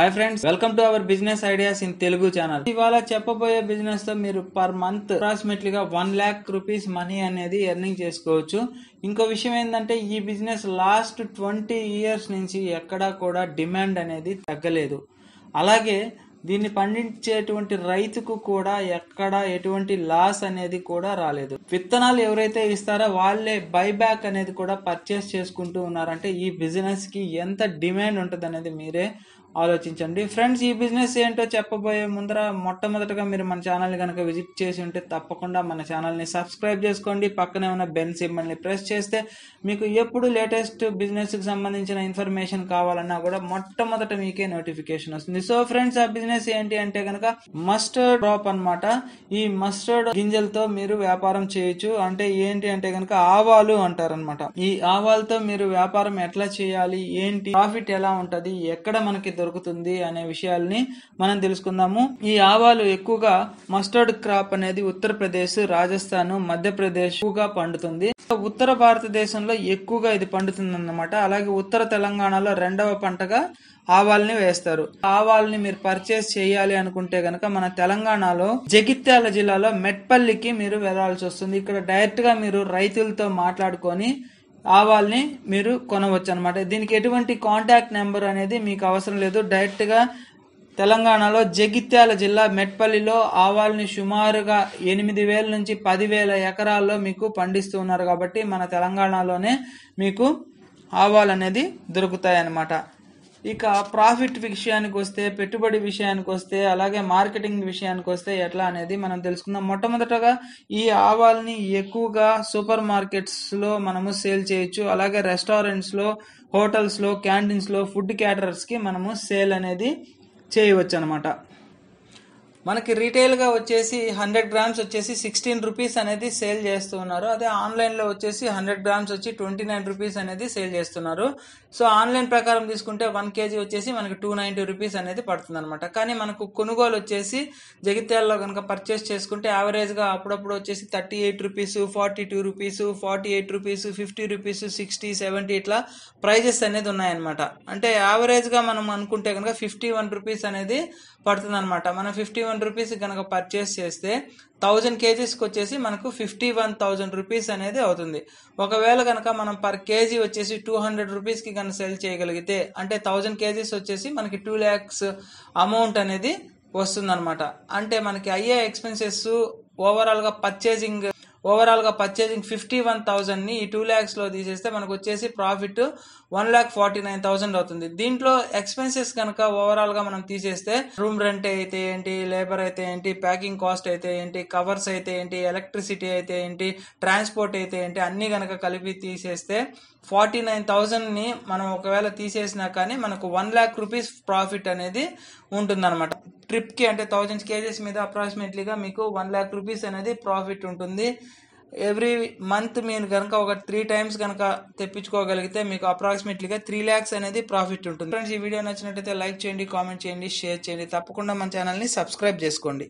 hi friends welcome to our business ideas in Telugu channel ఇవాళ చెప్పబోయే business తో మీరు పర్ మంత్ అప్రాక్సిమేట్లీ గా వన్ ల్యాక్ రూపీస్ మనీ అనేది ఎర్నింగ్ చేసుకోవచ్చు ఇంకో విషయం ఏంటంటే ఈ బిజినెస్ లాస్ట్ ట్వంటీ ఇయర్స్ నుంచి ఎక్కడా కూడా డిమాండ్ అనేది తగ్గలేదు అలాగే దీన్ని పండించేటువంటి రైతుకు కూడా ఎక్కడ ఎటువంటి లాస్ అనేది కూడా రాలేదు విత్తనాలు ఎవరైతే ఇస్తారో వాళ్ళే బైబ్యాక్ అనేది కూడా పర్చేస్ చేసుకుంటూ ఉన్నారంటే ఈ బిజినెస్ కి ఎంత డిమాండ్ ఉంటుంది అనేది మీరే ఆలోచించండి ఫ్రెండ్స్ ఈ బిజినెస్ ఏంటో చెప్పబోయే ముందర మొట్టమొదటగా మీరు మన ఛానల్ కనుక విజిట్ చేసి ఉంటే తప్పకుండా మన ఛానల్ని సబ్స్క్రైబ్ చేసుకోండి పక్కనే ఉన్న బెల్ సిమ్మల్ని ప్రెస్ చేస్తే మీకు ఎప్పుడు లేటెస్ట్ బిజినెస్కి సంబంధించిన ఇన్ఫర్మేషన్ కావాలన్నా కూడా మొట్టమొదట మీకే నోటిఫికేషన్ వస్తుంది సో ఫ్రెండ్స్ ఆ బిజినెస్ ఏంటి అంటే కనుక మస్టర్డ్ డ్రాప్ అనమాట ఈ మస్టర్డ్ గింజలతో మీరు వ్యాపారం చేయొచ్చు అంటే ఏంటి అంటే కనుక ఆవాలు అంటారనమాట ఈ ఆవాలతో మీరు వ్యాపారం ఎట్లా చేయాలి ఏంటి ప్రాఫిట్ ఎలా ఉంటది ఎక్కడ మనకి దొరుకుతుంది అనే విషయాల్ని మనం తెలుసుకుందాము ఈ ఆవాలు ఎక్కువగా మస్టర్డ్ క్రాప్ అనేది ఉత్తరప్రదేశ్ రాజస్థాన్ మధ్యప్రదేశ్ ఎక్కువగా పండుతుంది ఉత్తర భారతదేశంలో ఎక్కువగా ఇది పండుతుంది అనమాట అలాగే ఉత్తర తెలంగాణలో రెండవ పంటగా ఆవాల్ని వేస్తారు ఆవాల్ని మీరు పర్చేస్ చేయాలి అనుకుంటే గనక మన తెలంగాణలో జగిత్యాల జిల్లాలో మెట్పల్లికి మీరు వెళ్లాల్సి వస్తుంది ఇక్కడ డైరెక్ట్ గా మీరు రైతులతో మాట్లాడుకొని ఆవాల్ని మీరు కొనవచ్చు అనమాట దీనికి ఎటువంటి కాంటాక్ట్ నెంబర్ అనేది మీకు అవసరం లేదు డైరెక్ట్గా తెలంగాణలో జగిత్యాల జిల్లా మెట్పల్లిలో ఆవాల్ని సుమారుగా ఎనిమిది వేల నుంచి పదివేల ఎకరాల్లో మీకు పండిస్తూ ఉన్నారు కాబట్టి మన తెలంగాణలోనే మీకు ఆవాలు అనేది దొరుకుతాయి అన్నమాట ఇక ప్రాఫిట్ విషయానికి వస్తే పెట్టుబడి విషయానికి వస్తే అలాగే మార్కెటింగ్ విషయానికి వస్తే ఎట్లా అనేది మనం తెలుసుకుందాం మొట్టమొదటగా ఈ ఆవాల్ని ఎక్కువగా సూపర్ మార్కెట్స్లో మనము సేల్ చేయొచ్చు అలాగే రెస్టారెంట్స్లో హోటల్స్లో క్యాంటీన్స్లో ఫుడ్ క్యాటరర్స్కి మనము సేల్ అనేది చేయవచ్చు అనమాట మనకి గా వచ్చేసి హండ్రెడ్ గ్రామ్స్ వచ్చేసి సిక్స్టీన్ రూపీస్ అనేది సేల్ చేస్తున్నారు అదే ఆన్లైన్లో వచ్చేసి హండ్రెడ్ గ్రామ్స్ వచ్చి ట్వంటీ నైన్ రూపీస్ అనేది సేల్ చేస్తున్నారు సో ఆన్లైన్ ప్రకారం తీసుకుంటే వన్ కేజీ వచ్చేసి మనకి టూ నైంటీ రూపీస్ అనేది పడుతుంది అనమాట కానీ మనకు కొనుగోలు వచ్చేసి జగిత్యాలలో కనుక పర్చేస్ చేసుకుంటే గా అప్పుడప్పుడు వచ్చేసి thirty eight rupees forty two rupees forty eight rupees fifty rupees sixty seventy ఇట్లా ప్రైజెస్ అనేది ఉన్నాయన్నమాట అంటే యావరేజ్గా మనం అనుకుంటే కనుక ఫిఫ్టీ వన్ రూపీస్ అనేది పడుతుంది అనమాట మనం ఫిఫ్టీ వన్ రూపీస్ కనుక పర్చేస్ చేస్తే థౌజండ్ కేజీస్కి వచ్చేసి మనకు ఫిఫ్టీ వన్ థౌజండ్ రూపీస్ అనేది అవుతుంది ఒకవేళ కనుక మనం పర్ కేజీ వచ్చేసి టూ హండ్రెడ్ రూపీస్కి కనుక సెల్ చేయగలిగితే అంటే థౌజండ్ కేజీస్ వచ్చేసి మనకి టూ ల్యాక్స్ అమౌంట్ అనేది అనమాట అంటే మనకి అయ్యే ఎక్స్పెన్సెస్ ఓవరాల్గా పర్చేజింగ్ ఓవరాల్గా పర్చేసింగ్ ఫిఫ్టీ వన్ థౌజండ్ని ఈ టూ ల్యాక్స్లో తీసేస్తే మనకు వచ్చేసి profit one lakh forty nine thousand అవుతుంది దీంట్లో ఎక్స్పెన్సెస్ కనుక ఓవరాల్గా మనం తీసేస్తే రూమ్ రెంట్ అయితే ఏంటి లేబర్ అయితే ఏంటి ప్యాకింగ్ కాస్ట్ అయితే ఏంటి కవర్స్ అయితే ఏంటి ఎలక్ట్రిసిటీ అయితే ఏంటి ట్రాన్స్పోర్ట్ అయితే ఏంటి అన్నీ కనుక కలిపి తీసేస్తే ఫార్టీ నైన్ ని మనం ఒకవేళ తీసేసినా కానీ మనకు వన్ ల్యాక్ రూపీస్ ప్రాఫిట్ అనేది ఉంటుంది అనమాట ట్రిప్కి అంటే థౌజండ్ కేజెస్ మీద అప్రాక్సిమేట్లీగా మీకు వన్ ల్యాక్ రూపీస్ అనేది ప్రాఫిట్ ఉంటుంది ఎవ్రీ మంత్ మీరు కనుక ఒక త్రీ టైమ్స్ కనుక తెప్పించుకోగలిగితే మీకు అప్రాక్సిమేట్లీగా త్రీ ల్యాక్స్ అనేది ప్రాఫిట్ ఉంటుంది ఫ్రెండ్స్ ఈ వీడియో నచ్చినట్లయితే లైక్ చేయండి కామెంట్ చేయండి షేర్ చేయండి తప్పకుండా మన ఛానల్ని సబ్స్క్రైబ్ చేసుకోండి